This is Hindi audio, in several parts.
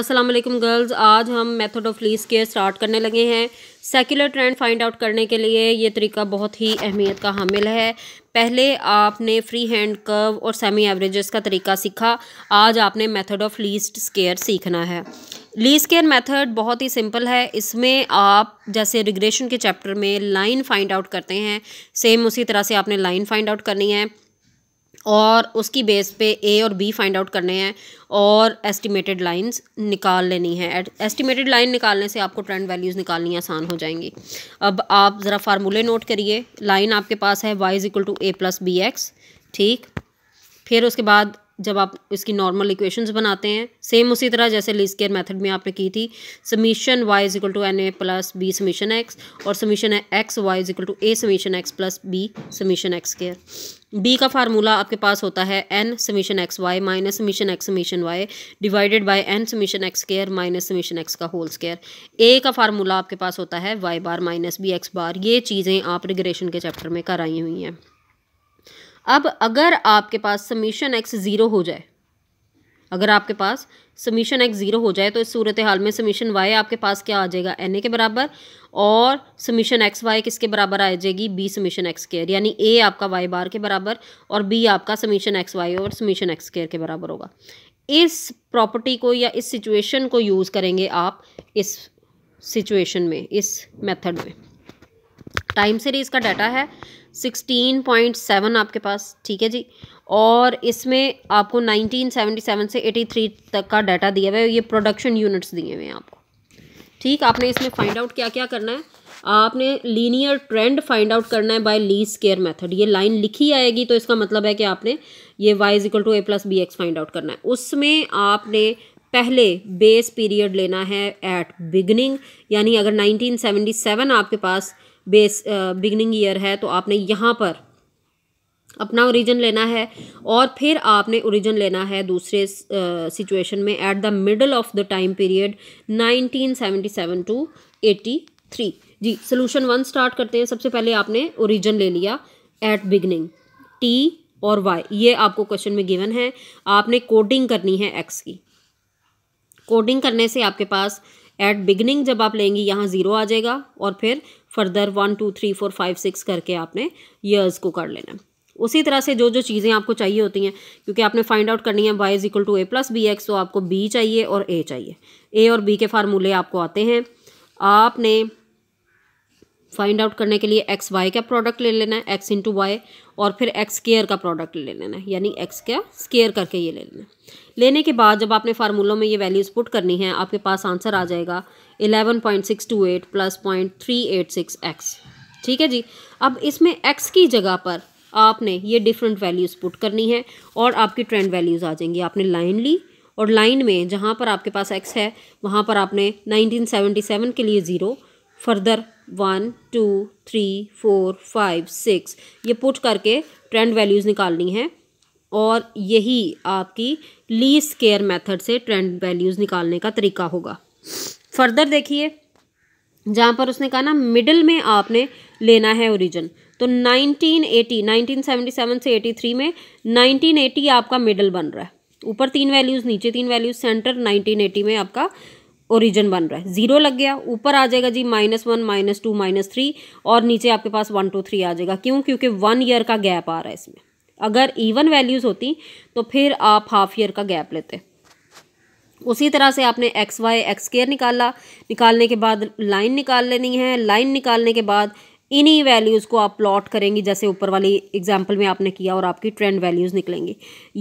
अस्सलाम वालेकुम गर्ल्स आज हम method of least square start करने लगे हैं सेकुलर ट्रेंड फाइंड आउट करने के लिए ये तरीका बहुत ही अहमियत का हामिल है पहले आपने फ्री हैंड कर्व और सेमी एवरेजेस का तरीका सीखा आज आपने मेथड ऑफ लीस्ट स्केयर सीखना है लीज केयर मेथड बहुत ही सिंपल है इसमें आप जैसे रिग्रेशन के चैप्टर में लाइन फाइंड आउट करते हैं सेम उसी तरह से आपने लाइन फाइंड आउट करनी है और उसकी बेस पे ए और बी फाइंड आउट करने हैं और एस्टिमेटेड लाइंस निकाल लेनी है एस्टिमेटेड लाइन निकालने से आपको ट्रेंड वैल्यूज़ निकालनी आसान हो जाएंगी अब आप ज़रा फार्मूले नोट करिए लाइन आपके पास है Y is equal to A plus B X ठीक फिर उसके बाद जब आप इसकी नॉर्मल इक्वेशंस बनाते हैं सेम उसी तरह जैसे लीज केयर मेथड में आपने की थी summation Y is equal to N A plus B summation X और summation X Y is equal to A summation X plus B summation X square B का फार्मूला आपके पास होता है N summation X Y minus summation X summation Y divided by N summation X square minus summation X का होल स्केयर ए का फार्मूला आपके पास होता है Y bar minus B x बार ये चीज़ें आप रिग्रेशन के चैप्टर में कराई हुई हैं अब अगर आपके पास समीशन एक्स ज़ीरो हो जाए अगर आपके पास समीशन एक्स ज़ीरो हो जाए तो इस सूरत हाल में समीशन वाई आपके पास क्या आ जाएगा एन ए के बराबर और समीशन एक्स वाई किसके बराबर आ जाएगी बी समीशन एक्स केयर यानी ए आपका वाई बार के बराबर और बी आपका समीशन एक्स वाई और समीशन एक्स केयर के बराबर होगा इस प्रॉपर्टी को या इस सिचुएशन को यूज़ करेंगे आप इस सिचुएशन में इस मेथड में टाइम सीरीज़ का डाटा है सिक्सटीन पॉइंट सेवन आपके पास ठीक है जी और इसमें आपको नाइनटीन सेवेंटी सेवन से एटी थ्री तक का डाटा दिया हुआ है ये प्रोडक्शन यूनिट्स दिए हुए हैं आपको ठीक आपने इसमें फाइंड आउट क्या क्या करना है आपने लीनियर ट्रेंड फाइंड आउट करना है बाय ली स्केयर मेथड ये लाइन लिखी आएगी तो इसका मतलब है कि आपने ये Y is equal to A plus B X find out करना है उसमें आपने पहले बेस पीरियड लेना है एट बिगनिंग यानी अगर 1977 आपके पास बेस बिगनिंग ईयर है तो आपने यहाँ पर अपना ओरिजिन लेना है और फिर आपने ओरिजिन लेना है दूसरे सिचुएशन में at the middle of the time period 1977 to 83 जी सोल्यूशन वन स्टार्ट करते हैं सबसे पहले आपने ओरिजिन ले लिया एट बिगनिंग टी और वाई ये आपको क्वेश्चन में गिवन है आपने कोडिंग करनी है एक्स की कोडिंग करने से आपके पास एट बिगनिंग जब आप लेंगी यहाँ ज़ीरो आ जाएगा और फिर further one two three four five six करके आपने ईयर्स को कर लेना है उसी तरह से जो जो चीज़ें आपको चाहिए होती हैं क्योंकि आपने फाइंड आउट करनी है Y is equal to A plus B X तो आपको बी चाहिए और ए चाहिए ए और बी के फार्मूले आपको आते हैं आपने फाइंड आउट करने के लिए एक्स वाई का प्रोडक्ट ले लेना है एक्स इंटू वाई और फिर एक्स स्केयर का प्रोडक्ट ले लेना है यानी एक्स का स्केयर करके ये ले लेना है लेने के बाद जब आपने फार्मूलों में ये वैल्यूज़ पुट करनी है आपके पास आंसर आ जाएगा eleven point six two eight plus point three eight six X ठीक है जी अब इसमें एक्स की जगह पर आपने ये डिफरेंट वैल्यूज़ पुट करनी है और आपकी ट्रेंड वैल्यूज़ आ जाएंगी आपने लाइन ली और लाइन में जहाँ पर आपके पास एक्स है वहाँ पर आपने सेवन के लिए zero further one two three four five six ये पुट करके ट्रेंड वैल्यूज़ निकालनी है और यही आपकी ली स्केयर मेथड से ट्रेंड वैल्यूज़ निकालने का तरीका होगा फर्दर देखिए जहाँ पर उसने कहा ना मिडल में आपने लेना है ओरिजिन तो 1980 1977 से 83 में 1980 आपका मिडल बन रहा है ऊपर तीन वैल्यूज़ नीचे तीन वैल्यूज़ सेंटर 1980 में आपका ओरिजिन बन रहा है जीरो लग गया ऊपर आ जाएगा जी minus one minus two minus three और नीचे आपके पास वन टू थ्री आ जाएगा क्यों क्योंकि वन ईयर का गैप आ रहा है इसमें अगर इवन वैल्यूज़ होती तो फिर आप हाफ ईयर का गैप लेते उसी तरह से आपने एक्स वाई एक्स केयर निकाला निकालने के बाद लाइन निकाल लेनी है लाइन निकालने के बाद इन्हीं वैल्यूज़ को आप प्लॉट करेंगे जैसे ऊपर वाली एग्जाम्पल में आपने किया और आपकी ट्रेंड वैल्यूज़ निकलेंगी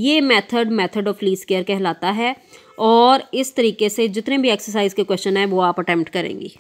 ये method method of least square कहलाता है और इस तरीके से जितने भी एक्सरसाइज के क्वेश्चन हैं वो आप अटैम्प्ट करेंगी